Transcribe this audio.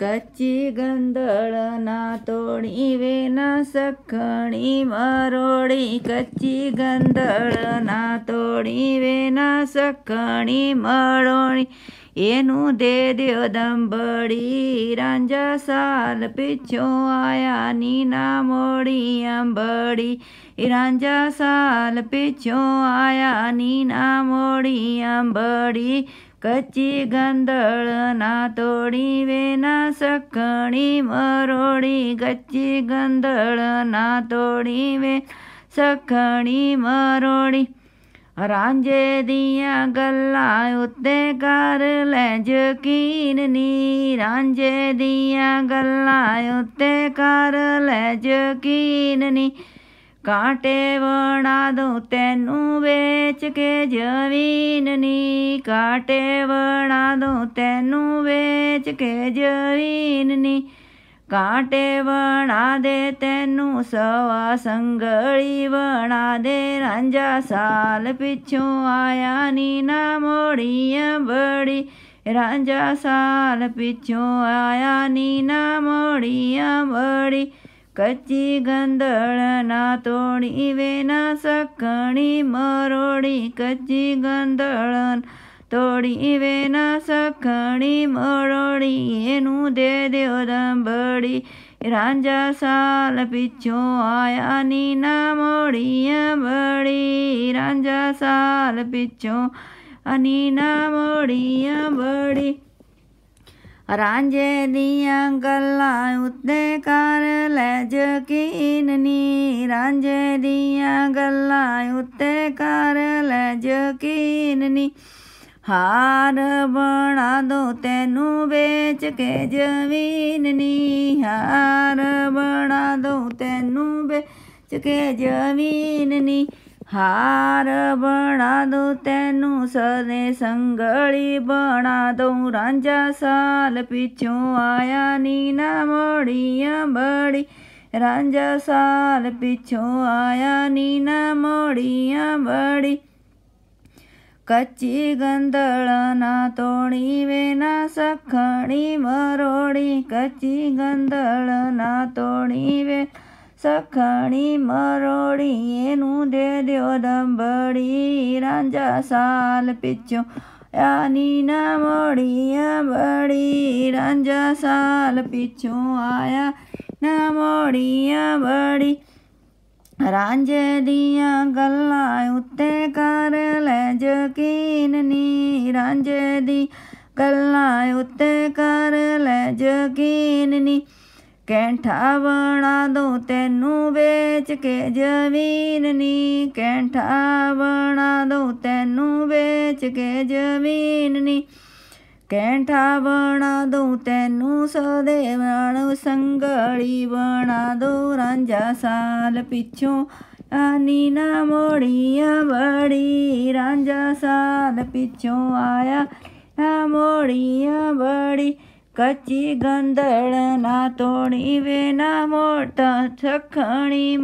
કચ્ચી ગંદળના તોડી વેના સખણી મરોડી કચ્ચી ગંદળના તોડી વેના સખણી મરોણી એનું દે દેવ દંબડી રાંજા સાલ પીછો આયા નીના મોડી અંબડી રાંજા સાલ પીછો આયા નીના મોડી અંબડી કચ્ચી ગંદળ ના તોડી વેના સખણી મરોડી કચ્ચી ગંદળ ના તોડી વે સખણી મરોડી ਰਾਂਝੇ ਦੀਆਂ ਗੱਲਾਂ ਉੱਤੇ ਕਰ ਲੈ ਯਕੀਨ ਨੀ ਰਾਂਝੇ ਦੀਆਂ ਗੱਲਾਂ ਉੱਤੇ ਕਰ ਲੈ ਯਕੀਨ ਨੀ ਕਾਟੇ ਵਣਾ ਦੋ ਤੈਨੂੰ ਵੇਚ ਕੇ ਜਵੀਨ ਨੀ ਕਾਟੇ ਵੜਾ ਦੂ ਤੈਨੂੰ ਵੇਚ ਕੇ ਜਵੀਨ ਨੀ ਕਾਟੇ ਵੜਾ ਦੇ ਤੈਨੂੰ ਸਵਾ ਸੰਗਲੀ ਵਣਾ ਦੇ ਰਾਂਝਾ ਸਾਲ ਪਿੱਛੋਂ ਆਇਆ ਨੀ ਨਾ ਮੋੜੀਆਂ ਬੜੀ ਰਾਂਝਾ ਸਾਲ ਪਿੱਛੋਂ ਆਇਆ ਨੀ ਨਾ ਮੋੜੀਆਂ ਬੜੀ કચ્ચી ગંદળ ના તોડી વેના સકણી મરોડી કચ્ચી ગંદળ તોડી વેના સખણી મરોડી એનું દે દેવ દંબડી ਰਾਂਝਾ ਸਾਲ ਪਿੱਛੋਂ ਆਇਆ ਨੀ ਨਾ ਮੋੜੀਆਂ ਬੜੀ ਰਾਂਝਾ ਸਾਲ ਪਿੱਛੋਂ ਅਨੀ ਨਾ ਮੋੜੀਆਂ ਬੜੀ ਰਾਂਝੇ ਦੀਆਂ ਗੱਲਾਂ ਉੱਤੇ ਕਰ ਲੈ ਯਕੀਨ ਨੀ ਰਾਂਝੇ ਦੀਆਂ ਗੱਲਾਂ ਉੱਤੇ ਕਰ ਲੈ ਯਕੀਨ ਨੀ ਹਾਰ ਬਣਾ ਦੋ ਤੈਨੂੰ ਵੇਚ ਕੇ ਜ਼ਮੀਨ ਨੀ ਹਾਰ ਬਣਾ ਦੋ ਤੈਨੂੰ ਵੇਚ ਕੇ ਜ਼ਮੀਨ ਨੀ ਹਾਰ ਬਣਾ ਦੂ ਤੈਨੂੰ ਸਦੇ ਸੰਗਲੀ ਬਣਾ ਦਉ ਰਾਂਝਾ ਸਾਲ ਪਿਛੋਂ ਆਇਆ ਨੀ ਨਾ ਮੋੜੀਆਂ ਬੜੀ ਰਾਂਝਾ ਸਾਲ ਪਿਛੋਂ ਆਇਆ ਨੀ ਨਾ ਮੋੜੀਆਂ ਬੜੀ ਕੱਚੀ ਗੰਧਲ ਨਾ ਤੋਣੀ ਵੇ ਨਾ ਸਖਣੀ ਮਰੋੜੀ ਕੱਚੀ ਗੰਧਲ ਨਾ ਤੋਣੀ ਵੇ ਸਖਣੀ ਮਰੋੜੀਏ ਨੂੰ ਦੇ ਦਿਓ ਦੰਬੜੀ ਰਾਂਝਾ ਸਾਲ ਪਿੱਛੋਂ ਆਨੀ ਨਾ ਮੋੜੀਆ ਬੜੀ ਰਾਂਝਾ ਸਾਲ ਪਿੱਛੋਂ ਆਇਆ ਨਾ ਮੋੜੀਆ ਬੜੀ ਰਾਂਝੇ ਦੀਆਂ ਗੱਲਾਂ ਉੱਤੇ ਕਰ ਲੈ ਯਕੀਨ ਨੀ ਰਾਂਝੇ ਦੀ ਗੱਲਾਂ ਉੱਤੇ ਕਰ ਲੈ ਯਕੀਨ ਨੀ ਕੈਂਠਾ ਬਣਾ ਦੂੰ ਤੈਨੂੰ ਵੇਚ ਕੇ ਜ਼ਮੀਨ ਨੀ ਕੈਂਠਾ ਬਣਾ ਦੂੰ ਤੈਨੂੰ ਵੇਚ ਕੇ ਜ਼ਮੀਨ ਨੀ ਕੈਂਠਾ ਬਣਾ ਦੂੰ ਤੈਨੂੰ ਸਦੇ ਨਾਲ ਸੰਗਲੀ ਬਣਾ ਦੂੰ ਰਾਂਝਾ ਸਾਲ ਪਿੱਛੋਂ ਆਨੀ ਨਾ ਮੋੜੀਆਂ ਬੜੀ ਰਾਂਝਾ ਸਾਲ ਪਿੱਛੋਂ ਆਇਆ ਨਾ ਮੋੜੀਆਂ ਬੜੀ કચ્છી ગંધળના તોડી વેના મોટા છખણી